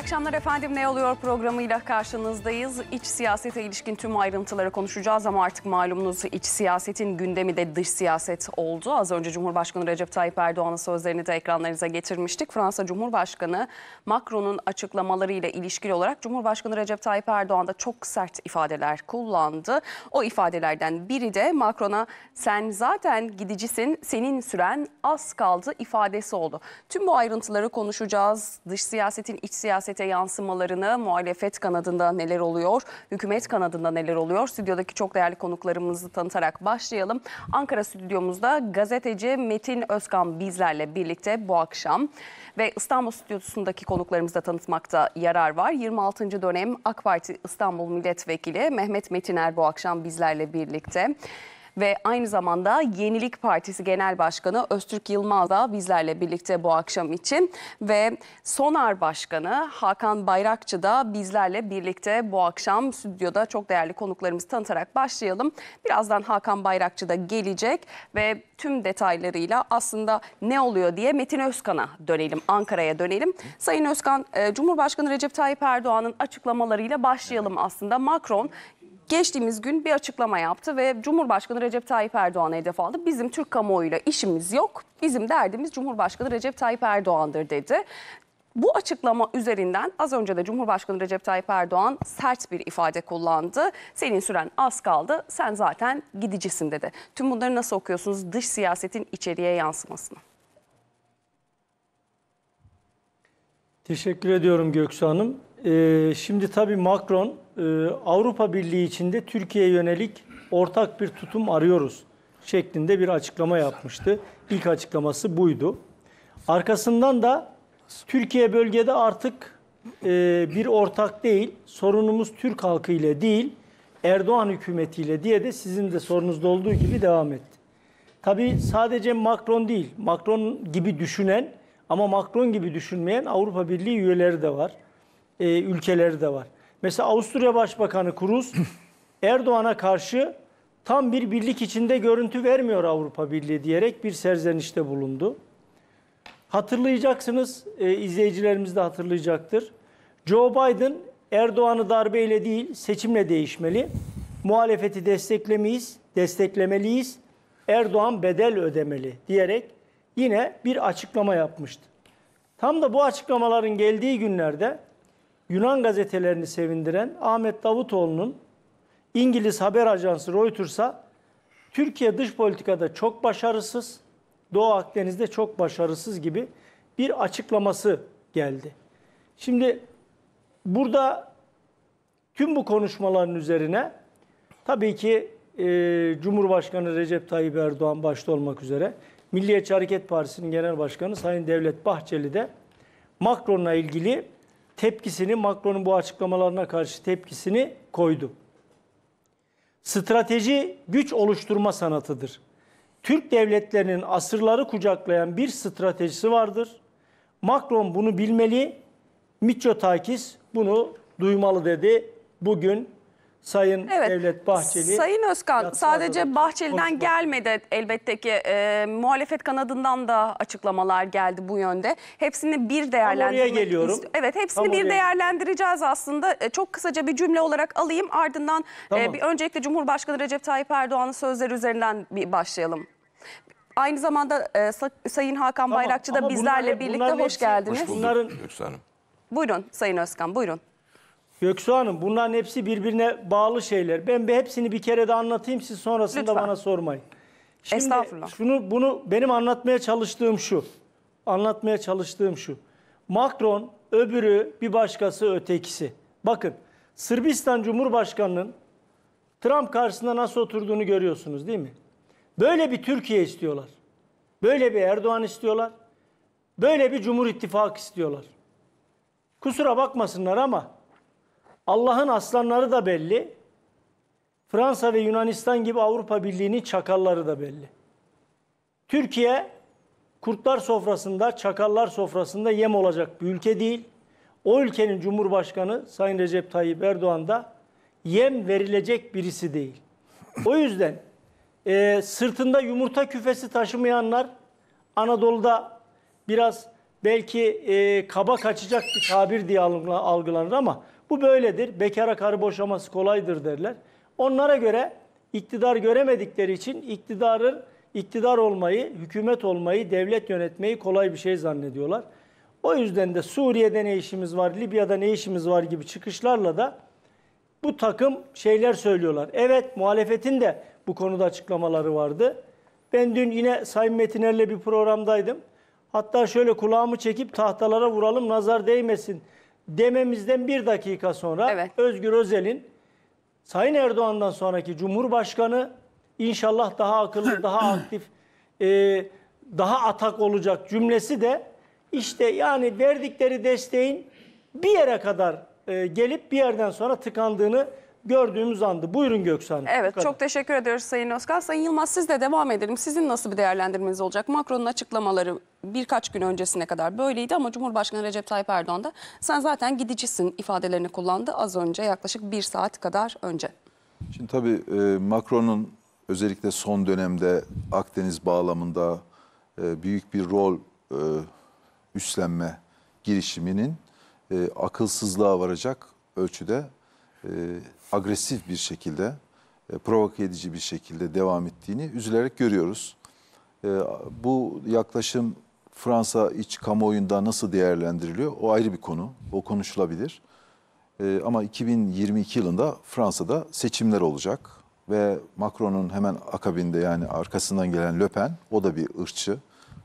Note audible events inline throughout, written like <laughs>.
akşamlar efendim. Ne oluyor programıyla karşınızdayız. İç siyasete ilişkin tüm ayrıntıları konuşacağız ama artık malumunuz iç siyasetin gündemi de dış siyaset oldu. Az önce Cumhurbaşkanı Recep Tayyip Erdoğan'ın sözlerini de ekranlarınıza getirmiştik. Fransa Cumhurbaşkanı Macron'un açıklamalarıyla ilişkili olarak Cumhurbaşkanı Recep Tayyip Erdoğan da çok sert ifadeler kullandı. O ifadelerden biri de Macron'a sen zaten gidicisin, senin süren az kaldı ifadesi oldu. Tüm bu ayrıntıları konuşacağız. Dış siyasetin iç siyaset siyasete yansımalarını muhalefet kanadında neler oluyor, hükümet kanadında neler oluyor? Stüdyodaki çok değerli konuklarımızı tanıtarak başlayalım. Ankara stüdyomuzda gazeteci Metin Özkan bizlerle birlikte bu akşam ve İstanbul stüdyosundaki konuklarımızı da tanıtmakta yarar var. 26. dönem AK Parti İstanbul Milletvekili Mehmet Metiner bu akşam bizlerle birlikte ve aynı zamanda Yenilik Partisi Genel Başkanı Öztürk Yılmaz da bizlerle birlikte bu akşam için ve Sonar Başkanı Hakan Bayrakçı da bizlerle birlikte bu akşam stüdyoda çok değerli konuklarımızı tanıtarak başlayalım. Birazdan Hakan Bayrakçı da gelecek ve tüm detaylarıyla aslında ne oluyor diye Metin Özkan'a dönelim, Ankara'ya dönelim. Sayın Özkan, e, Cumhurbaşkanı Recep Tayyip Erdoğan'ın açıklamalarıyla başlayalım aslında. Macron geçtiğimiz gün bir açıklama yaptı ve Cumhurbaşkanı Recep Tayyip Erdoğan'a hedef aldı. Bizim Türk kamuoyuyla işimiz yok. Bizim derdimiz Cumhurbaşkanı Recep Tayyip Erdoğan'dır dedi. Bu açıklama üzerinden az önce de Cumhurbaşkanı Recep Tayyip Erdoğan sert bir ifade kullandı. Senin süren az kaldı, sen zaten gidicisin dedi. Tüm bunları nasıl okuyorsunuz dış siyasetin içeriye yansımasını? Teşekkür ediyorum Göksu Hanım. Ee, şimdi tabii Macron e, Avrupa Birliği içinde Türkiye yönelik ortak bir tutum arıyoruz şeklinde bir açıklama yapmıştı. İlk açıklaması buydu. Arkasından da Türkiye bölgede artık e, bir ortak değil, sorunumuz Türk halkı ile değil, Erdoğan hükümetiyle diye de sizin de sorunuzda olduğu gibi devam etti. Tabii sadece Macron değil, Macron gibi düşünen ama Macron gibi düşünmeyen Avrupa Birliği üyeleri de var e, ülkeleri de var. Mesela Avusturya Başbakanı Kuruz <clears throat> Erdoğan'a karşı tam bir birlik içinde görüntü vermiyor Avrupa Birliği diyerek bir serzenişte bulundu. Hatırlayacaksınız, e, izleyicilerimiz de hatırlayacaktır. Joe Biden Erdoğan'ı darbeyle değil seçimle değişmeli. Muhalefeti desteklemeyiz, desteklemeliyiz. Erdoğan bedel ödemeli diyerek yine bir açıklama yapmıştı. Tam da bu açıklamaların geldiği günlerde Yunan gazetelerini sevindiren Ahmet Davutoğlu'nun İngiliz haber ajansı Reuters'a Türkiye dış politikada çok başarısız, Doğu Akdeniz'de çok başarısız gibi bir açıklaması geldi. Şimdi burada tüm bu konuşmaların üzerine tabii ki e, Cumhurbaşkanı Recep Tayyip Erdoğan başta olmak üzere Milliyetçi Hareket Partisi'nin Genel Başkanı Sayın Devlet Bahçeli de Macron'la ilgili tepkisini, Macron'un bu açıklamalarına karşı tepkisini koydu. Strateji güç oluşturma sanatıdır. Türk devletlerinin asırları kucaklayan bir stratejisi vardır. Macron bunu bilmeli, Mitsotakis bunu duymalı dedi bugün Sayın evet. Devlet Bahçeli. Sayın Özkan sadece Bahçeli'den konuşma. gelmedi elbette ki e, muhalefet kanadından da açıklamalar geldi bu yönde. Hepsini bir değerlendirmek Tam oraya geliyorum. Evet hepsini Tam bir oraya. değerlendireceğiz aslında. E, çok kısaca bir cümle olarak alayım ardından e, tamam. e, bir öncelikle Cumhurbaşkanı Recep Tayyip Erdoğan'ın sözleri üzerinden bir başlayalım. Aynı zamanda e, Sayın Hakan tamam. Bayrakçı da Ama bizlerle bunlar, birlikte bunlar hoş geldiniz. Hoş bulduk Bunların... Buyurun Sayın Özkan buyurun. Göksu Hanım bunların hepsi birbirine bağlı şeyler. Ben bir hepsini bir kere de anlatayım siz sonrasında Lütfen. bana sormayın. Şimdi Estağfurullah. Şunu, bunu benim anlatmaya çalıştığım şu. Anlatmaya çalıştığım şu. Macron öbürü bir başkası ötekisi. Bakın Sırbistan Cumhurbaşkanı'nın Trump karşısında nasıl oturduğunu görüyorsunuz değil mi? Böyle bir Türkiye istiyorlar. Böyle bir Erdoğan istiyorlar. Böyle bir Cumhur İttifakı istiyorlar. Kusura bakmasınlar ama Allah'ın aslanları da belli. Fransa ve Yunanistan gibi Avrupa Birliği'nin çakalları da belli. Türkiye kurtlar sofrasında, çakallar sofrasında yem olacak bir ülke değil. O ülkenin Cumhurbaşkanı Sayın Recep Tayyip Erdoğan da yem verilecek birisi değil. O yüzden e, sırtında yumurta küfesi taşımayanlar Anadolu'da biraz belki e, kaba kaçacak bir tabir diye algılanır ama bu böyledir. Bekara karı boşaması kolaydır derler. Onlara göre iktidar göremedikleri için iktidarın iktidar olmayı, hükümet olmayı, devlet yönetmeyi kolay bir şey zannediyorlar. O yüzden de Suriye'de ne işimiz var, Libya'da ne işimiz var gibi çıkışlarla da bu takım şeyler söylüyorlar. Evet muhalefetin de bu konuda açıklamaları vardı. Ben dün yine Sayın Metiner'le bir programdaydım. Hatta şöyle kulağımı çekip tahtalara vuralım nazar değmesin dememizden bir dakika sonra Evet. Özgür Özel'in Sayın Erdoğan'dan sonraki Cumhurbaşkanı inşallah daha akıllı, <clears throat> daha aktif, e, daha atak olacak cümlesi de işte yani verdikleri desteğin bir yere kadar e, gelip bir yerden sonra tıkandığını gördüğümüz andı. Buyurun Göksan. Evet çok teşekkür ediyoruz Sayın Özkan. Sayın Yılmaz siz de devam edelim. Sizin nasıl bir değerlendirmeniz olacak? Macron'un açıklamaları birkaç gün öncesine kadar böyleydi ama Cumhurbaşkanı Recep Tayyip Erdoğan da sen zaten gidicisin ifadelerini kullandı az önce yaklaşık bir saat kadar önce. Şimdi tabii e, Macron'un özellikle son dönemde Akdeniz bağlamında e, büyük bir rol e, üstlenme girişiminin akılsızlığa varacak ölçüde agresif bir şekilde, e, provoke edici bir şekilde devam ettiğini üzülerek görüyoruz. E, bu yaklaşım Fransa iç kamuoyunda nasıl değerlendiriliyor o ayrı bir konu, o konuşulabilir. E, ama 2022 yılında Fransa'da seçimler olacak ve Macron'un hemen akabinde yani arkasından gelen Le Pen, o da bir ırçı,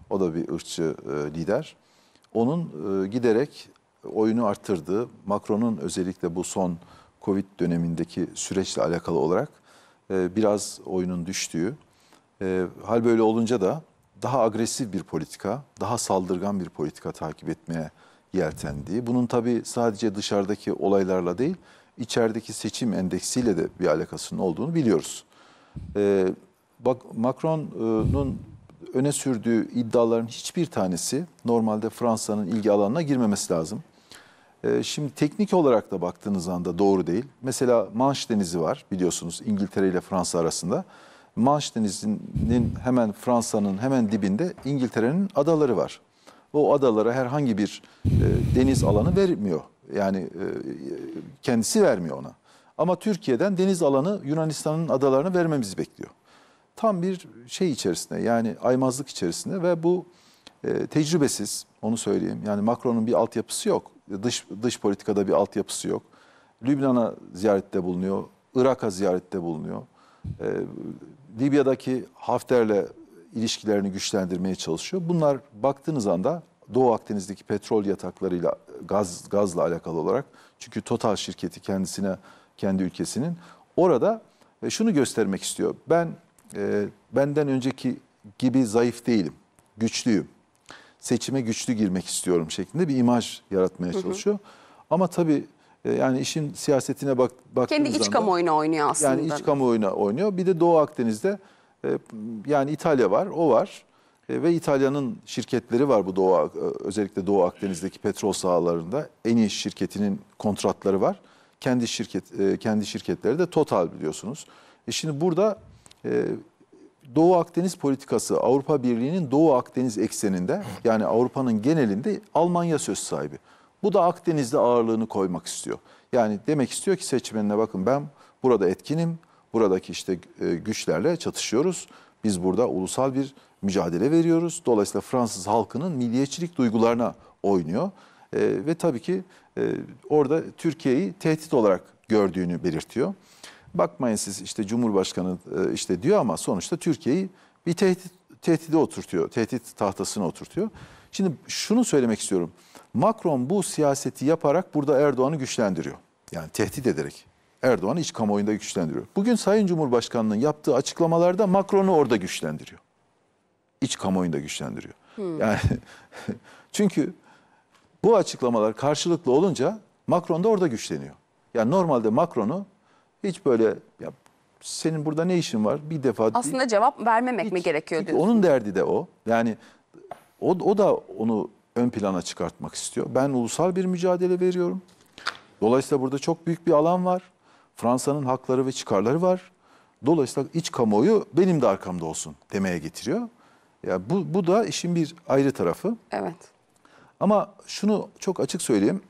o da bir ırçı e, lider. Onun e, giderek oyunu arttırdığı, Macron'un özellikle bu son Covid dönemindeki süreçle alakalı olarak e, biraz oyunun düştüğü, e, hal böyle olunca da daha agresif bir politika, daha saldırgan bir politika takip etmeye yeltendiği. Bunun tabii sadece dışarıdaki olaylarla değil, içerideki seçim endeksiyle de bir alakasının olduğunu biliyoruz. Ee, bak Macron'un öne sürdüğü iddiaların hiçbir tanesi normalde Fransa'nın ilgi alanına girmemesi lazım. Ee, şimdi teknik olarak da baktığınız anda doğru değil. Mesela Manş Denizi var biliyorsunuz İngiltere ile Fransa arasında. Manş Denizi'nin hemen Fransa'nın hemen dibinde İngiltere'nin adaları var. O adalara herhangi bir e, deniz alanı vermiyor. Yani e, kendisi vermiyor ona. Ama Türkiye'den deniz alanı Yunanistan'ın adalarına vermemizi bekliyor. Tam bir şey içerisinde yani aymazlık içerisinde ve bu e, tecrübesiz onu söyleyeyim. Yani Macron'un bir altyapısı yok. Dış, dış politikada bir altyapısı yok. Lübnan'a ziyarette bulunuyor. Irak'a ziyarette bulunuyor. E, Libya'daki Hafter'le ilişkilerini güçlendirmeye çalışıyor. Bunlar baktığınız anda Doğu Akdeniz'deki petrol yataklarıyla gaz gazla alakalı olarak çünkü Total şirketi kendisine kendi ülkesinin orada e, şunu göstermek istiyor. Ben e, benden önceki gibi zayıf değilim. Güçlüyüm seçime güçlü girmek istiyorum şeklinde bir imaj yaratmaya çalışıyor. Hı hı. Ama tabii e, yani işin siyasetine bak baktığımızda... Kendi iç kamuoyuna oynuyor aslında. Yani iç kamuoyuna oynuyor. Bir de Doğu Akdeniz'de e, yani İtalya var, o var. E, ve İtalya'nın şirketleri var bu Doğu, özellikle Doğu Akdeniz'deki petrol sahalarında. En iyi şirketinin kontratları var. Kendi şirket kendi şirketleri de Total biliyorsunuz. E şimdi burada Doğu Akdeniz politikası Avrupa Birliği'nin Doğu Akdeniz ekseninde yani Avrupa'nın genelinde Almanya söz sahibi. Bu da Akdeniz'de ağırlığını koymak istiyor. Yani demek istiyor ki seçmenine bakın ben burada etkinim, buradaki işte e, güçlerle çatışıyoruz. Biz burada ulusal bir mücadele veriyoruz. Dolayısıyla Fransız halkının milliyetçilik duygularına oynuyor. E, ve tabii ki e, orada Türkiye'yi tehdit olarak gördüğünü belirtiyor bakmayın siz işte Cumhurbaşkanı e, işte diyor ama sonuçta Türkiye'yi bir tehdit tehdide oturtuyor. Tehdit tahtasına oturtuyor. Şimdi şunu söylemek istiyorum. Macron bu siyaseti yaparak burada Erdoğan'ı güçlendiriyor. Yani tehdit ederek. Erdoğan'ı iç kamuoyunda güçlendiriyor. Bugün Sayın Cumhurbaşkanı'nın yaptığı açıklamalarda Macron'u orada güçlendiriyor. İç kamuoyunda güçlendiriyor. Hmm. Yani <laughs> çünkü bu açıklamalar karşılıklı olunca Macron da orada güçleniyor. Yani normalde Macron'u hiç böyle ya senin burada ne işin var? Bir defa Aslında değil. cevap vermemek hiç, mi gerekiyor diyorsun? Onun derdi de o. Yani o, o da onu ön plana çıkartmak istiyor. Ben ulusal bir mücadele veriyorum. Dolayısıyla burada çok büyük bir alan var. Fransa'nın hakları ve çıkarları var. Dolayısıyla iç kamuoyu benim de arkamda olsun demeye getiriyor. Ya bu, bu da işin bir ayrı tarafı. Evet. Ama şunu çok açık söyleyeyim.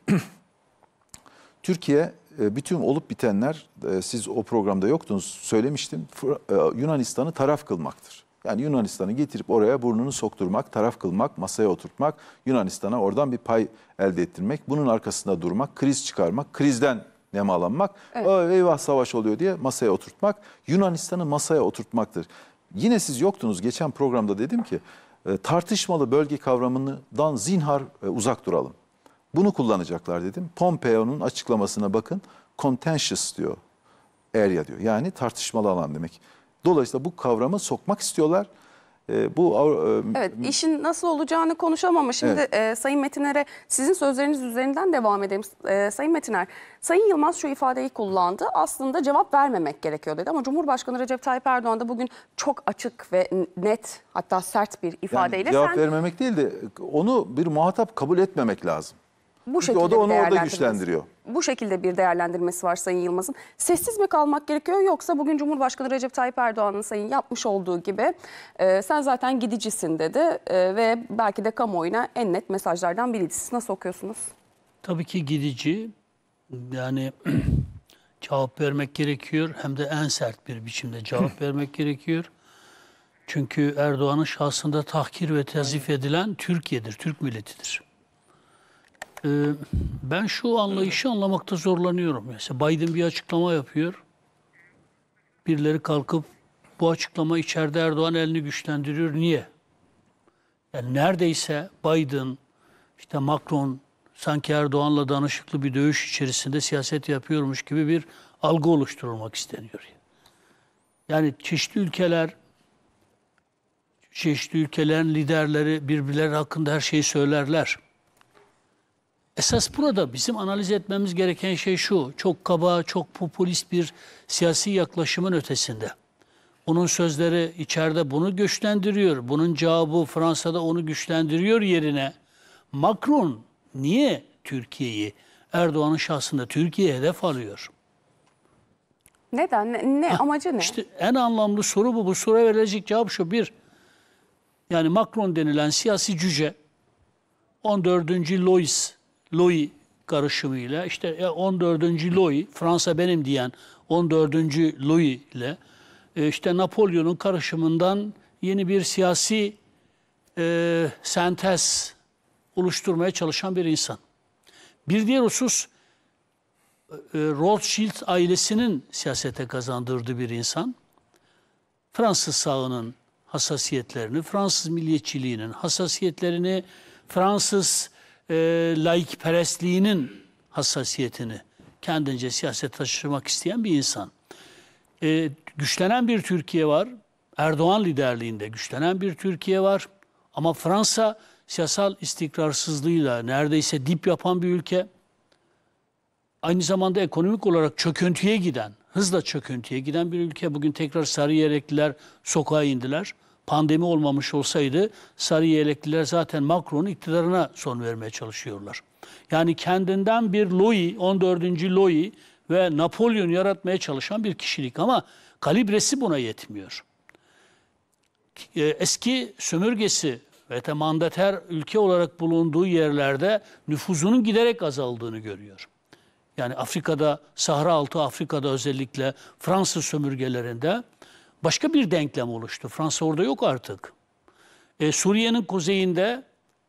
<clears throat> Türkiye e, bütün olup bitenler e, siz o programda yoktunuz söylemiştim e, Yunanistan'ı taraf kılmaktır. Yani Yunanistan'ı getirip oraya burnunu sokturmak, taraf kılmak, masaya oturtmak, Yunanistan'a oradan bir pay elde ettirmek, bunun arkasında durmak, kriz çıkarmak, krizden nemalanmak, evet. eyvah savaş oluyor diye masaya oturtmak, Yunanistan'ı masaya oturtmaktır. Yine siz yoktunuz geçen programda dedim ki tartışmalı bölge kavramından zinhar uzak duralım. Bunu kullanacaklar dedim. Pompeo'nun açıklamasına bakın. Contentious diyor. Area diyor. Yani tartışmalı alan demek. Dolayısıyla bu kavramı sokmak istiyorlar. Ee, e, bu Evet, işin nasıl olacağını konuşalım ama şimdi evet. e, Sayın Metiner'e sizin sözleriniz üzerinden devam edelim. E, Sayın Metiner, Sayın Yılmaz şu ifadeyi kullandı. Aslında cevap vermemek gerekiyor dedi ama Cumhurbaşkanı Recep Tayyip Erdoğan da bugün çok açık ve net hatta sert bir ifadeyle yani cevap sen... vermemek değil de onu bir muhatap kabul etmemek lazım. Bu Çünkü şekilde o da onu orada güçlendiriyor. Bu şekilde bir değerlendirmesi var Sayın Yılmaz'ın. Sessiz mi kalmak gerekiyor yoksa bugün Cumhurbaşkanı Recep Tayyip Erdoğan'ın Sayın yapmış olduğu gibi e, sen zaten gidicisin dedi e, ve belki de kamuoyuna en net mesajlardan biriydi. Siz nasıl okuyorsunuz? Tabii ki gidici yani <clears throat> cevap vermek gerekiyor hem de en sert bir biçimde cevap <clears throat> vermek gerekiyor. Çünkü Erdoğan'ın şahsında tahkir ve tezif edilen Türkiye'dir, Türk milletidir. Ee, ben şu anlayışı anlamakta zorlanıyorum. Mesela Biden bir açıklama yapıyor. Birileri kalkıp bu açıklama içeride Erdoğan elini güçlendiriyor. Niye? Yani neredeyse Biden, işte Macron sanki Erdoğan'la danışıklı bir dövüş içerisinde siyaset yapıyormuş gibi bir algı oluşturulmak isteniyor. Yani çeşitli ülkeler, çeşitli ülkelerin liderleri birbirleri hakkında her şeyi söylerler. Esas burada bizim analiz etmemiz gereken şey şu, çok kaba, çok popülist bir siyasi yaklaşımın ötesinde. Onun sözleri içeride bunu güçlendiriyor, bunun cevabı Fransa'da onu güçlendiriyor yerine. Macron niye Türkiye'yi, Erdoğan'ın şahsında Türkiye hedef alıyor? Neden? Ne, ha, amacı ne? İşte en anlamlı soru bu. Bu soruya verilecek cevap şu. Bir, yani Macron denilen siyasi cüce 14. Lois Louis karışımıyla işte 14. E, Louis Fransa benim diyen 14. Louis ile e, işte Napolyon'un karışımından yeni bir siyasi e, sentez oluşturmaya çalışan bir insan. Bir diğer husus e, Rothschild ailesinin siyasete kazandırdığı bir insan. Fransız sağının hassasiyetlerini, Fransız milliyetçiliğinin hassasiyetlerini, Fransız e, laikperestliğinin hassasiyetini kendince siyaset taşımak isteyen bir insan. E, güçlenen bir Türkiye var. Erdoğan liderliğinde güçlenen bir Türkiye var. Ama Fransa siyasal istikrarsızlığıyla neredeyse dip yapan bir ülke. Aynı zamanda ekonomik olarak çöküntüye giden, hızla çöküntüye giden bir ülke. Bugün tekrar sarı yelekliler sokağa indiler pandemi olmamış olsaydı sarı yelekliler zaten Macron'un iktidarına son vermeye çalışıyorlar. Yani kendinden bir Louis, 14. Louis ve Napolyon yaratmaya çalışan bir kişilik ama kalibresi buna yetmiyor. E, eski sömürgesi ve mandater ülke olarak bulunduğu yerlerde nüfuzunun giderek azaldığını görüyor. Yani Afrika'da, Sahra altı Afrika'da özellikle Fransız sömürgelerinde başka bir denklem oluştu. Fransa orada yok artık. E, Suriye'nin kuzeyinde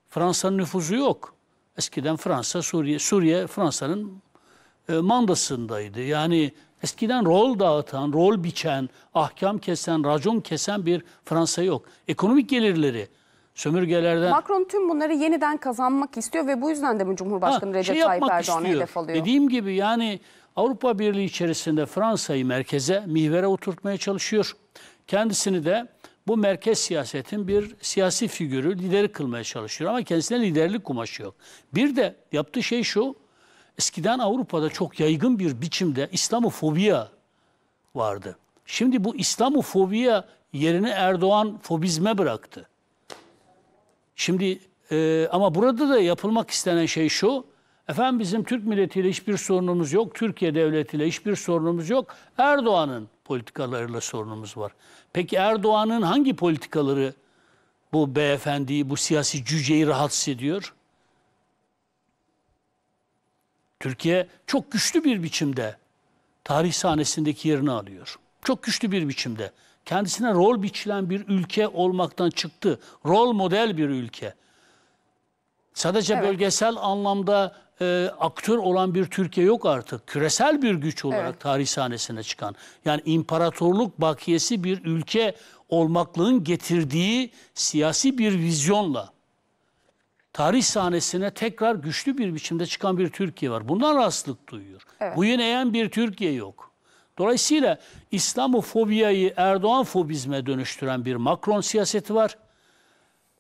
Fransa'nın nüfuzu yok. Eskiden Fransa, Suriye, Suriye Fransa'nın e, mandasındaydı. Yani eskiden rol dağıtan, rol biçen, ahkam kesen, racon kesen bir Fransa yok. Ekonomik gelirleri sömürgelerden... Macron tüm bunları yeniden kazanmak istiyor ve bu yüzden de mi Cumhurbaşkanı ha, şey Recep şey Tayyip Erdoğan'ı hedef alıyor? Dediğim gibi yani Avrupa Birliği içerisinde Fransa'yı merkeze, mihvere oturtmaya çalışıyor. Kendisini de bu merkez siyasetin bir siyasi figürü, lideri kılmaya çalışıyor. Ama kendisine liderlik kumaşı yok. Bir de yaptığı şey şu, eskiden Avrupa'da çok yaygın bir biçimde İslamofobiya vardı. Şimdi bu İslamofobiya yerini Erdoğan fobizme bıraktı. Şimdi e, ama burada da yapılmak istenen şey şu, Efendim bizim Türk milletiyle hiçbir sorunumuz yok. Türkiye devletiyle hiçbir sorunumuz yok. Erdoğan'ın politikalarıyla sorunumuz var. Peki Erdoğan'ın hangi politikaları bu beyefendiyi, bu siyasi cüceyi rahatsız ediyor? Türkiye çok güçlü bir biçimde tarih sahnesindeki yerini alıyor. Çok güçlü bir biçimde. Kendisine rol biçilen bir ülke olmaktan çıktı. Rol model bir ülke. Sadece evet. bölgesel anlamda e, aktör olan bir Türkiye yok artık. Küresel bir güç olarak evet. tarih sahnesine çıkan. Yani imparatorluk bakiyesi bir ülke olmaklığın getirdiği siyasi bir vizyonla tarih sahnesine tekrar güçlü bir biçimde çıkan bir Türkiye var. Bundan rahatsızlık duyuyor. Evet. Bu yeneyen bir Türkiye yok. Dolayısıyla İslamofobiyayı Erdoğan fobizme dönüştüren bir Macron siyaseti var.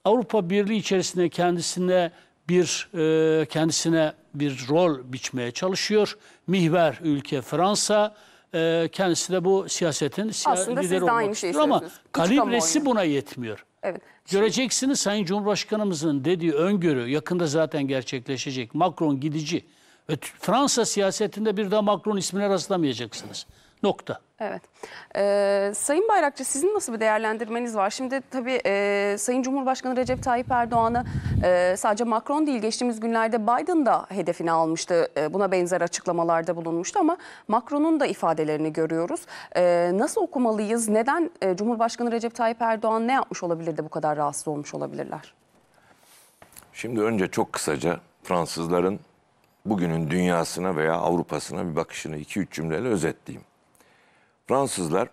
Avrupa Birliği içerisinde kendisine bir e, kendisine bir rol biçmeye çalışıyor. Mihver ülke Fransa e, kendisi de bu siyasetin siya Aslında lideri olmak aynı şey istiyor ama kalibresi buna yetmiyor. Evet. Göreceksiniz Sayın Cumhurbaşkanımızın dediği öngörü yakında zaten gerçekleşecek. Macron gidici ve Fransa siyasetinde bir daha Macron ismine rastlamayacaksınız. Nokta. Evet. Ee, Sayın Bayrakçı sizin nasıl bir değerlendirmeniz var? Şimdi tabii e, Sayın Cumhurbaşkanı Recep Tayyip Erdoğan'ı e, sadece Macron değil geçtiğimiz günlerde Biden da hedefine almıştı. E, buna benzer açıklamalarda bulunmuştu ama Macron'un da ifadelerini görüyoruz. E, nasıl okumalıyız? Neden e, Cumhurbaşkanı Recep Tayyip Erdoğan ne yapmış olabilir de bu kadar rahatsız olmuş olabilirler? Şimdi önce çok kısaca Fransızların bugünün dünyasına veya Avrupa'sına bir bakışını iki üç cümleyle özetleyeyim. Fransızlar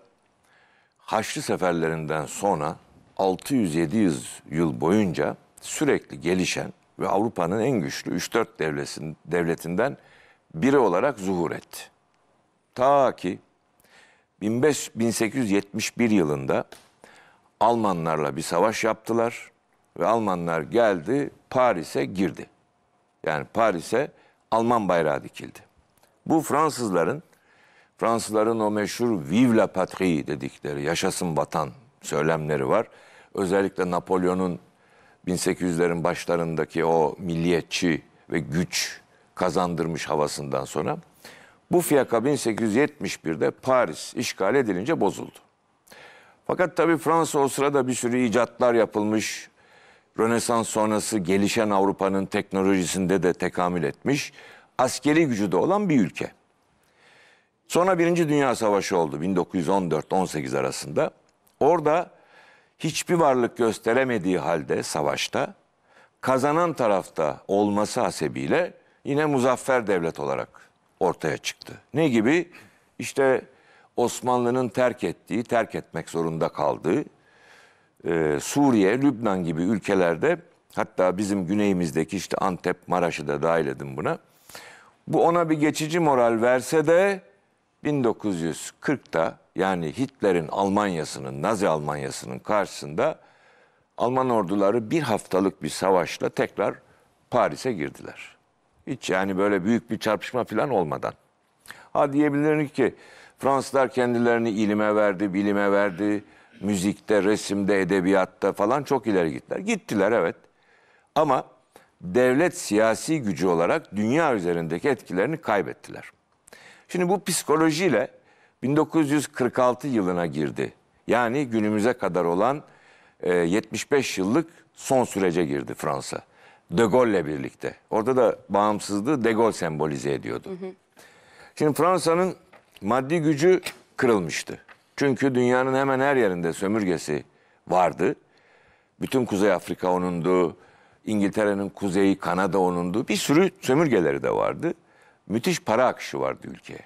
Haçlı seferlerinden sonra 600-700 yıl boyunca sürekli gelişen ve Avrupa'nın en güçlü 3-4 devletinden biri olarak zuhur etti. Ta ki 15, 1871 yılında Almanlarla bir savaş yaptılar ve Almanlar geldi Paris'e girdi. Yani Paris'e Alman bayrağı dikildi. Bu Fransızların Fransızların o meşhur Vive la Patrie dedikleri yaşasın vatan söylemleri var. Özellikle Napolyon'un 1800'lerin başlarındaki o milliyetçi ve güç kazandırmış havasından sonra bu fiyaka 1871'de Paris işgal edilince bozuldu. Fakat tabii Fransa o sırada bir sürü icatlar yapılmış. Rönesans sonrası gelişen Avrupa'nın teknolojisinde de tekamül etmiş. Askeri gücü de olan bir ülke. Sonra Birinci Dünya Savaşı oldu 1914-18 arasında. Orada hiçbir varlık gösteremediği halde savaşta kazanan tarafta olması hasebiyle yine muzaffer devlet olarak ortaya çıktı. Ne gibi? İşte Osmanlı'nın terk ettiği, terk etmek zorunda kaldığı e, Suriye, Lübnan gibi ülkelerde hatta bizim güneyimizdeki işte Antep, Maraş'ı da dahil edin buna. Bu ona bir geçici moral verse de 1940'ta yani Hitler'in Almanya'sının, Nazi Almanya'sının karşısında Alman orduları bir haftalık bir savaşla tekrar Paris'e girdiler. Hiç yani böyle büyük bir çarpışma falan olmadan. Ha diyebilirim ki Fransızlar kendilerini ilime verdi, bilime verdi. Müzikte, resimde, edebiyatta falan çok ileri gittiler. Gittiler evet. Ama devlet siyasi gücü olarak dünya üzerindeki etkilerini kaybettiler. Şimdi bu psikolojiyle 1946 yılına girdi. Yani günümüze kadar olan 75 e, yıllık son sürece girdi Fransa. De Gaulle'le birlikte. Orada da bağımsızlığı De Gaulle sembolize ediyordu. Hı hı. Şimdi Fransa'nın maddi gücü kırılmıştı. Çünkü dünyanın hemen her yerinde sömürgesi vardı. Bütün Kuzey Afrika onundu. İngiltere'nin kuzeyi, Kanada onundu. Bir sürü sömürgeleri de vardı müthiş para akışı vardı ülkeye.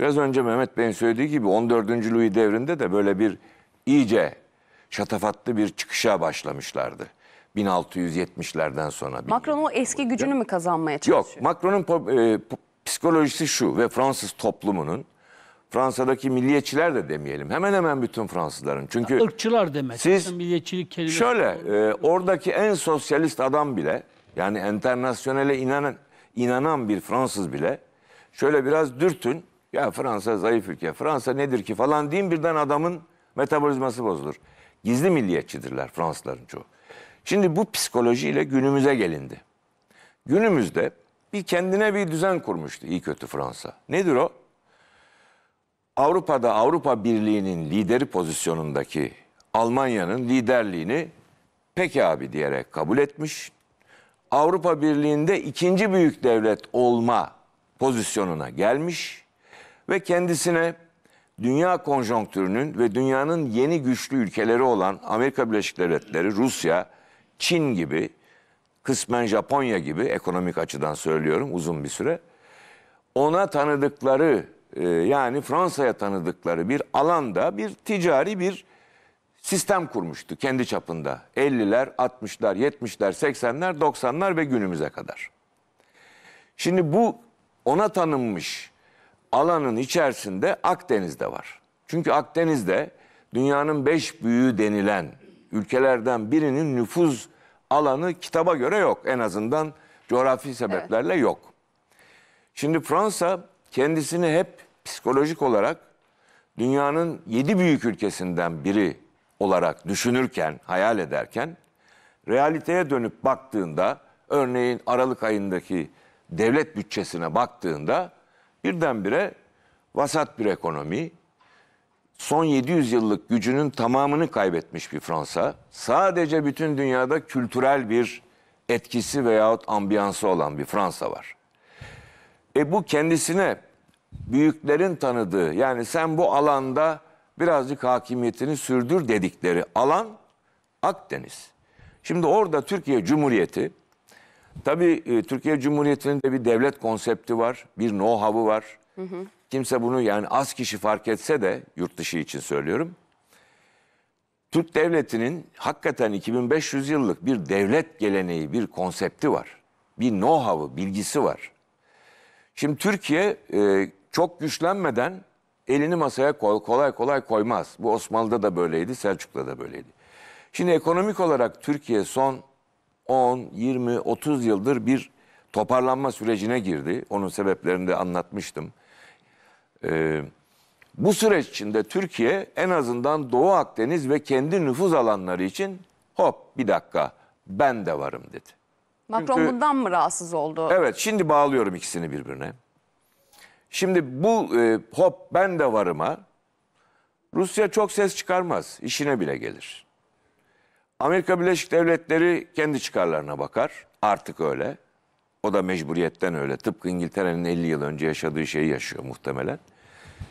Biraz önce Mehmet Bey'in söylediği gibi 14. Louis devrinde de böyle bir iyice şatafatlı bir çıkışa başlamışlardı. 1670'lerden sonra. Macron o eski gücünü mü kazanmaya çalışıyor? Yok, Macron'un e, psikolojisi şu ve Fransız toplumunun Fransa'daki milliyetçiler de demeyelim. Hemen hemen bütün Fransızların. Çünkü ya, ırkçılar demek. Siz milliyetçilik kelimesi. Şöyle, e, oradaki en sosyalist adam bile yani internasyonele inanan inanan bir Fransız bile şöyle biraz dürtün. Ya Fransa zayıf ülke. Fransa nedir ki falan deyin birden adamın metabolizması bozulur. Gizli milliyetçidirler Fransızların çoğu. Şimdi bu psikolojiyle günümüze gelindi. Günümüzde bir kendine bir düzen kurmuştu iyi kötü Fransa. Nedir o? Avrupa'da Avrupa Birliği'nin lideri pozisyonundaki Almanya'nın liderliğini peki abi diyerek kabul etmiş. Avrupa Birliği'nde ikinci büyük devlet olma pozisyonuna gelmiş ve kendisine dünya konjonktürünün ve dünyanın yeni güçlü ülkeleri olan Amerika Birleşik Devletleri, Rusya, Çin gibi kısmen Japonya gibi ekonomik açıdan söylüyorum uzun bir süre ona tanıdıkları e, yani Fransa'ya tanıdıkları bir alanda bir ticari bir sistem kurmuştu kendi çapında. 50'ler, 60'lar, 70'ler, 80'ler, 90'lar ve günümüze kadar. Şimdi bu ona tanınmış alanın içerisinde Akdeniz'de var. Çünkü Akdeniz'de dünyanın beş büyüğü denilen ülkelerden birinin nüfuz alanı kitaba göre yok. En azından coğrafi sebeplerle evet. yok. Şimdi Fransa kendisini hep psikolojik olarak dünyanın yedi büyük ülkesinden biri olarak düşünürken, hayal ederken realiteye dönüp baktığında örneğin Aralık ayındaki devlet bütçesine baktığında birdenbire vasat bir ekonomi, son 700 yıllık gücünün tamamını kaybetmiş bir Fransa, sadece bütün dünyada kültürel bir etkisi veyahut ambiyansı olan bir Fransa var. E bu kendisine büyüklerin tanıdığı yani sen bu alanda birazcık hakimiyetini sürdür dedikleri alan Akdeniz. Şimdi orada Türkiye Cumhuriyeti, tabii e, Türkiye Cumhuriyeti'nin de bir devlet konsepti var, bir know-how'u var. Hı hı. Kimse bunu yani az kişi fark etse de yurt dışı için söylüyorum. Türk devletinin hakikaten 2500 yıllık bir devlet geleneği, bir konsepti var. Bir know-how'u, bilgisi var. Şimdi Türkiye e, çok güçlenmeden elini masaya kolay kolay koymaz. Bu Osmanlı'da da böyleydi, Selçuklu'da da böyleydi. Şimdi ekonomik olarak Türkiye son 10, 20, 30 yıldır bir toparlanma sürecine girdi. Onun sebeplerini de anlatmıştım. Ee, bu süreç içinde Türkiye en azından Doğu Akdeniz ve kendi nüfuz alanları için hop bir dakika ben de varım dedi. Macron Çünkü, bundan mı rahatsız oldu? Evet şimdi bağlıyorum ikisini birbirine. Şimdi bu e, hop ben de varıma Rusya çok ses çıkarmaz. işine bile gelir. Amerika Birleşik Devletleri kendi çıkarlarına bakar. Artık öyle. O da mecburiyetten öyle. Tıpkı İngiltere'nin 50 yıl önce yaşadığı şeyi yaşıyor muhtemelen.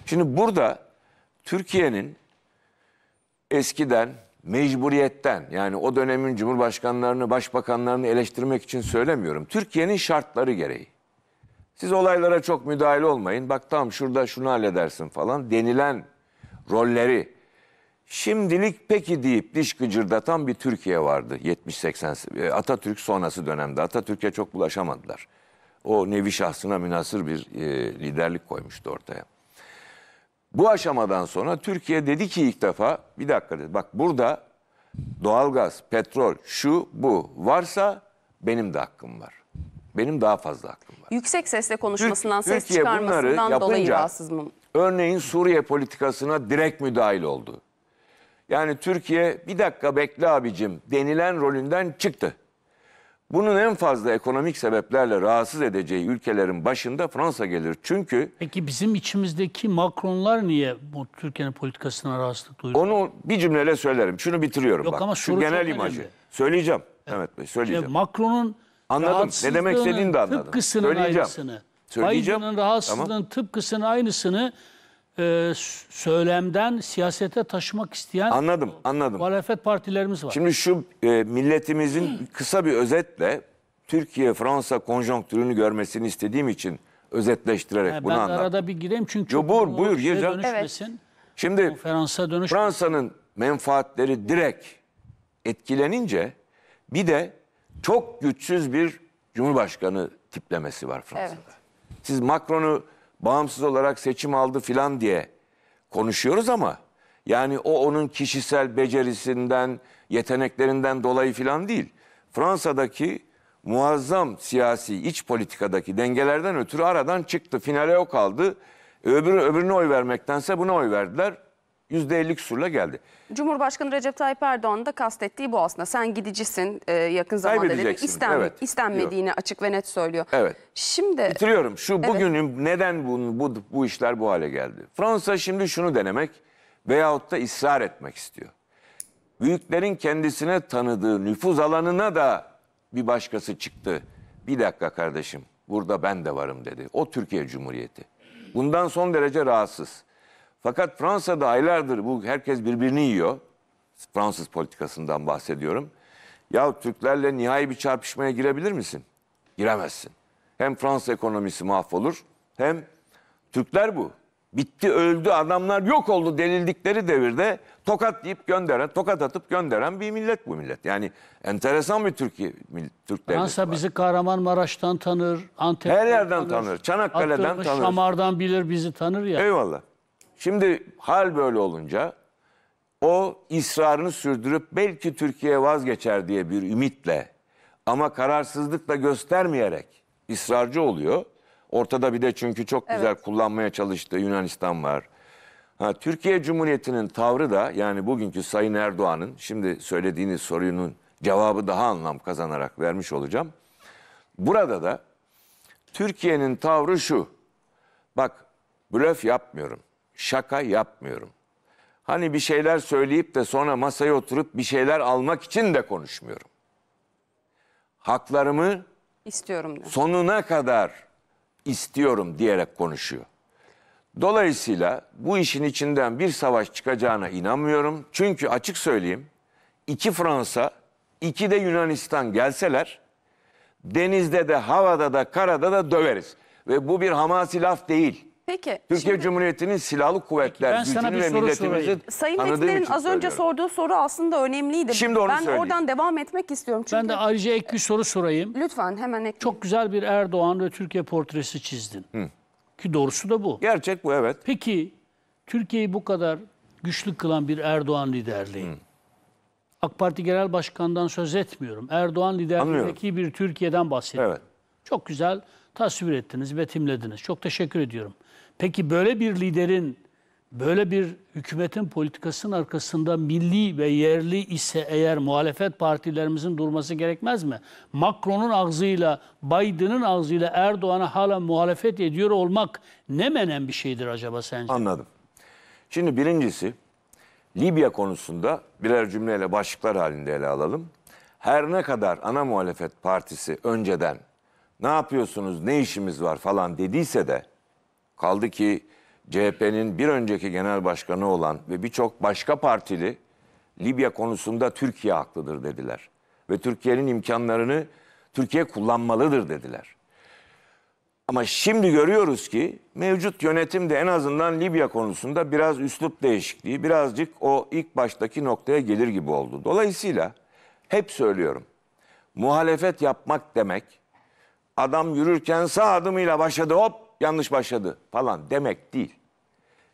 Şimdi burada Türkiye'nin eskiden mecburiyetten yani o dönemin cumhurbaşkanlarını, başbakanlarını eleştirmek için söylemiyorum. Türkiye'nin şartları gereği siz olaylara çok müdahil olmayın. Bak tam şurada şunu halledersin falan denilen rolleri şimdilik peki deyip diş gıcırdatan bir Türkiye vardı 70-80 e, Atatürk sonrası dönemde. Atatürk'e çok bulaşamadılar. O nevi şahsına münasır bir e, liderlik koymuştu ortaya. Bu aşamadan sonra Türkiye dedi ki ilk defa bir dakika dedi bak burada doğalgaz, petrol şu bu varsa benim de hakkım var. Benim daha fazla aklım var. Yüksek sesle konuşmasından, Türk, ses Türkiye çıkarmasından bunları dolayı rahatsız rahatsızım. Örneğin Suriye politikasına direkt müdahil oldu. Yani Türkiye bir dakika bekle abicim denilen rolünden çıktı. Bunun en fazla ekonomik sebeplerle rahatsız edeceği ülkelerin başında Fransa gelir. Çünkü Peki bizim içimizdeki Macronlar niye bu Türkiye'nin politikasına rahatsızlık duyuyor? onu bir cümleyle söylerim. Şunu bitiriyorum Yok bak. ama soru Şu çok genel önemli. imajı. Söyleyeceğim. Evet, Bey söyleyeceğim. Macron'un Anladım. Ne demek istediğini de anladım. Tıpkısının Söyleyeceğim. aynısını. Söyleyeceğim. Biden'ın rahatsızlığının tamam. tıpkısının aynısını e, söylemden siyasete taşımak isteyen anladım, anladım. muhalefet partilerimiz var. Şimdi şu e, milletimizin kısa bir özetle Türkiye-Fransa konjonktürünü görmesini istediğim için özetleştirerek yani e, bunu ben anlattım. Ben arada bir gireyim çünkü Yo, buyur, buyur, gir dönüşmesin. Evet. Şimdi Fransa'nın menfaatleri direkt etkilenince bir de çok güçsüz bir cumhurbaşkanı tiplemesi var Fransa'da. Evet. Siz Macron'u bağımsız olarak seçim aldı filan diye konuşuyoruz ama yani o onun kişisel becerisinden, yeteneklerinden dolayı filan değil. Fransa'daki muazzam siyasi iç politikadaki dengelerden ötürü aradan çıktı. Finale o kaldı. Öbürü öbürüne oy vermektense buna oy verdiler. %50 küsurla geldi. Cumhurbaşkanı Recep Tayyip Erdoğan da kastettiği bu aslında. Sen gidicisin e, yakın zamanda demek İsten, evet, istenmediğini diyor. açık ve net söylüyor. Evet. Şimdi bitiriyorum. Şu evet. bugünün neden bu, bu bu işler bu hale geldi? Fransa şimdi şunu denemek veyahut da ısrar etmek istiyor. Büyüklerin kendisine tanıdığı nüfuz alanına da bir başkası çıktı. Bir dakika kardeşim burada ben de varım dedi. O Türkiye Cumhuriyeti. Bundan son derece rahatsız. Fakat Fransa'da aylardır bu herkes birbirini yiyor. Fransız politikasından bahsediyorum. Ya Türklerle nihai bir çarpışmaya girebilir misin? Giremezsin. Hem Fransa ekonomisi mahvolur hem Türkler bu. Bitti öldü adamlar yok oldu delildikleri devirde tokat deyip gönderen, tokat atıp gönderen bir millet bu millet. Yani enteresan bir Türkiye, Türk Fransa var. bizi Kahramanmaraş'tan tanır, Antep'ten Her yerden tanır, tanır Çanakkale'den tanır. Şamar'dan bilir bizi tanır ya. Eyvallah. Şimdi hal böyle olunca o ısrarını sürdürüp belki Türkiye vazgeçer diye bir ümitle ama kararsızlıkla göstermeyerek ısrarcı oluyor. Ortada bir de çünkü çok güzel evet. kullanmaya çalıştığı Yunanistan var. Ha, Türkiye Cumhuriyeti'nin tavrı da yani bugünkü Sayın Erdoğan'ın şimdi söylediğiniz sorunun cevabı daha anlam kazanarak vermiş olacağım. Burada da Türkiye'nin tavrı şu. Bak blöf yapmıyorum. Şaka yapmıyorum. Hani bir şeyler söyleyip de sonra masaya oturup bir şeyler almak için de konuşmuyorum. Haklarımı istiyorum de. sonuna kadar istiyorum diyerek konuşuyor. Dolayısıyla bu işin içinden bir savaş çıkacağına inanmıyorum. Çünkü açık söyleyeyim iki Fransa iki de Yunanistan gelseler denizde de havada da karada da döveriz. Ve bu bir hamasi laf değil. Peki. Türkiye şimdi... Cumhuriyeti'nin silahlı kuvvetler Peki, gücünü ve milletimizin Sayın Metin'in az önce sorduğu soru aslında önemliydi. Şimdi onu ben söyleyeyim. oradan devam etmek istiyorum. Çünkü... Ben de ayrıca ek bir soru sorayım. Lütfen hemen ek. Çok güzel bir Erdoğan ve Türkiye portresi çizdin. Hı. Ki doğrusu da bu. Gerçek bu evet. Peki Türkiye'yi bu kadar güçlü kılan bir Erdoğan liderliği. Hı. AK Parti Genel Başkan'dan söz etmiyorum. Erdoğan liderliğindeki bir Türkiye'den bahsediyorum. Evet. Çok güzel tasvir ettiniz, betimlediniz. Çok teşekkür ediyorum. Peki böyle bir liderin, böyle bir hükümetin politikasının arkasında milli ve yerli ise eğer muhalefet partilerimizin durması gerekmez mi? Macron'un ağzıyla, Biden'ın ağzıyla Erdoğan'a hala muhalefet ediyor olmak ne menen bir şeydir acaba sence? Anladım. Şimdi birincisi Libya konusunda birer cümleyle başlıklar halinde ele alalım. Her ne kadar ana muhalefet partisi önceden ne yapıyorsunuz, ne işimiz var falan dediyse de Kaldı ki CHP'nin bir önceki genel başkanı olan ve birçok başka partili Libya konusunda Türkiye haklıdır dediler. Ve Türkiye'nin imkanlarını Türkiye kullanmalıdır dediler. Ama şimdi görüyoruz ki mevcut yönetim de en azından Libya konusunda biraz üslup değişikliği, birazcık o ilk baştaki noktaya gelir gibi oldu. Dolayısıyla hep söylüyorum. Muhalefet yapmak demek adam yürürken sağ adımıyla başladı hop yanlış başladı falan demek değil.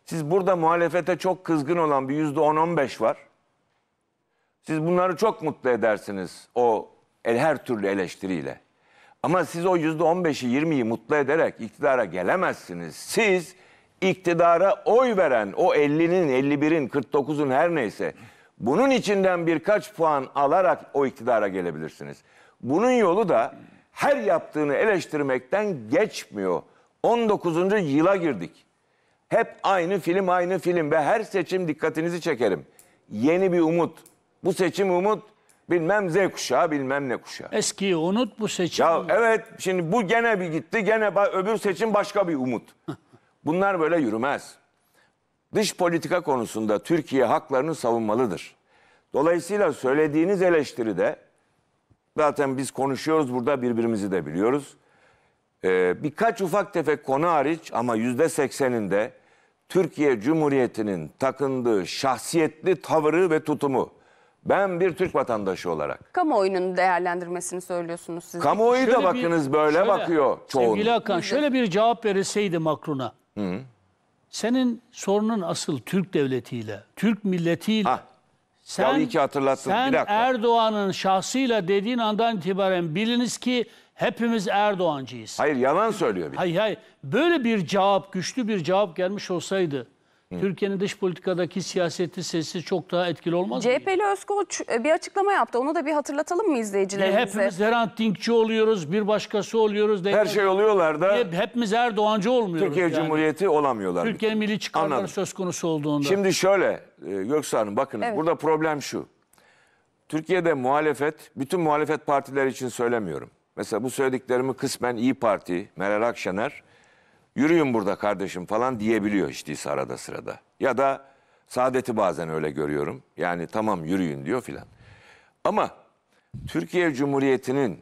Siz burada muhalefete çok kızgın olan bir yüzde 10-15 var. Siz bunları çok mutlu edersiniz o el, her türlü eleştiriyle. Ama siz o yüzde 15'i 20'yi mutlu ederek iktidara gelemezsiniz. Siz iktidara oy veren o 50'nin, 51'in, 49'un her neyse bunun içinden birkaç puan alarak o iktidara gelebilirsiniz. Bunun yolu da her yaptığını eleştirmekten geçmiyor. 19. yıla girdik. Hep aynı film aynı film ve her seçim dikkatinizi çekerim. Yeni bir umut. Bu seçim umut bilmem Z kuşağı bilmem ne kuşağı. Eskiyi unut bu seçim. Ya umut. evet şimdi bu gene bir gitti gene öbür seçim başka bir umut. <laughs> Bunlar böyle yürümez. Dış politika konusunda Türkiye haklarını savunmalıdır. Dolayısıyla söylediğiniz eleştiride zaten biz konuşuyoruz burada birbirimizi de biliyoruz. Ee, birkaç ufak tefek konu hariç ama yüzde sekseninde Türkiye Cumhuriyeti'nin takındığı şahsiyetli tavırı ve tutumu. Ben bir Türk vatandaşı olarak. Kamuoyunun değerlendirmesini söylüyorsunuz siz. Kamuoyu da Şöyle bir- bakınız böyle şöyle, bakıyor çoğunluk. Sevgili Hakan şöyle bir cevap verilseydi Macron'a. Senin sorunun asıl Türk devletiyle, Türk milletiyle. Hah, Sen, ki hatırlattın, bir sen Erdoğan'ın şahsıyla dediğin andan itibaren biliniz ki Hepimiz Erdoğancıyız. Hayır yalan söylüyor bir. Hayır hayır. Böyle bir cevap, güçlü bir cevap gelmiş olsaydı Türkiye'nin dış politikadaki siyaseti sesi çok daha etkili olmaz mı? CHP'li Özkoç e, bir açıklama yaptı. Onu da bir hatırlatalım mı izleyicilerimize? E, hepimiz Hrant Dinkçi oluyoruz, bir başkası oluyoruz. Her şey oluyorlar da. E, hepimiz Erdoğancı olmuyoruz. Türkiye yani. Cumhuriyeti olamıyorlar. Türkiye'nin milli çıkarları söz konusu olduğunda. Şimdi şöyle Göksu Hanım bakın evet. burada problem şu. Türkiye'de muhalefet, bütün muhalefet partileri için söylemiyorum. Mesela bu söylediklerimi kısmen İyi Parti, Meral Akşener yürüyün burada kardeşim falan diyebiliyor işte arada sırada. Ya da Saadet'i bazen öyle görüyorum. Yani tamam yürüyün diyor filan. Ama Türkiye Cumhuriyeti'nin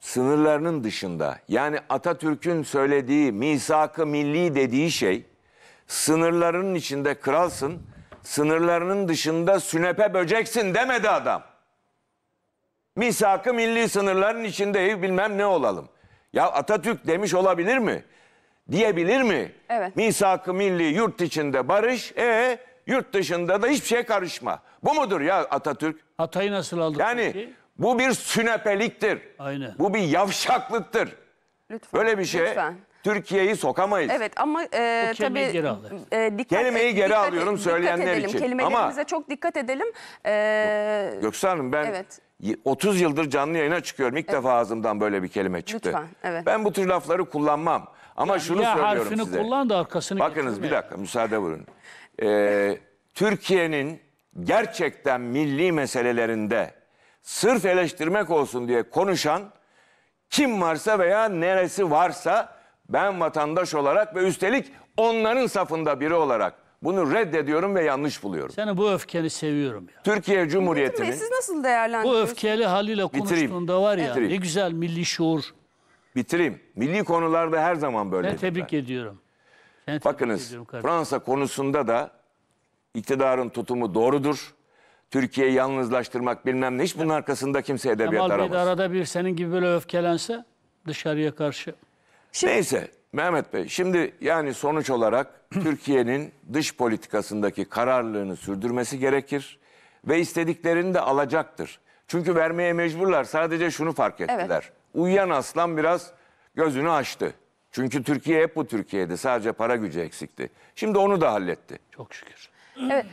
sınırlarının dışında yani Atatürk'ün söylediği misak milli dediği şey sınırlarının içinde kralsın, sınırlarının dışında sünepe böceksin demedi adam. Misakı milli sınırların içindeyiz bilmem ne olalım. Ya Atatürk demiş olabilir mi? Diyebilir mi? Evet. misak milli yurt içinde barış, e yurt dışında da hiçbir şey karışma. Bu mudur ya Atatürk? Hatay'ı nasıl aldık? Yani peki? bu bir sünepeliktir. Aynen. Bu bir yavşaklıktır. Lütfen. Böyle bir şey. Lütfen. Türkiye'yi sokamayız. Evet ama e, kelimeyi tabii geri e, dikkat, kelimeyi geri dikkat, alıyorum söyleyenler için. Kelimelerimize ama, çok dikkat edelim. Ee, Göksel Hanım ben evet. 30 yıldır canlı yayına çıkıyorum. İlk defa ağzımdan böyle bir kelime çıktı. Lütfen, evet. Ben bu tür lafları kullanmam. Ama şunu ya söylüyorum harfini size. kullan da arkasını Bakınız bir dakika müsaade buyurun. Ee, Türkiye'nin gerçekten milli meselelerinde sırf eleştirmek olsun diye konuşan kim varsa veya neresi varsa ben vatandaş olarak ve üstelik onların safında biri olarak bunu reddediyorum ve yanlış buluyorum. Seni bu öfkeni seviyorum ya. Türkiye Cumhuriyeti'nin... Bey, siz nasıl Bu öfkeli haliyle Bitireyim. konuştuğunda var ya Bitireyim. ne güzel milli şuur. Bitireyim. Milli konularda her zaman böyle. Ben tebrik ediyorum. Seni tebrik Bakınız ediyorum Fransa konusunda da iktidarın tutumu doğrudur. Türkiye yalnızlaştırmak bilmem ne. Hiç bunun arkasında kimse edebiyat Kemal Bey de aramaz. arada bir senin gibi böyle öfkelense dışarıya karşı. Neyse Mehmet Bey şimdi yani sonuç olarak Türkiye'nin dış politikasındaki kararlılığını sürdürmesi gerekir ve istediklerini de alacaktır. Çünkü vermeye mecburlar. Sadece şunu fark ettiler. Evet. Uyuyan aslan biraz gözünü açtı. Çünkü Türkiye hep bu Türkiye'di. Sadece para gücü eksikti. Şimdi onu da halletti. Çok şükür. Evet.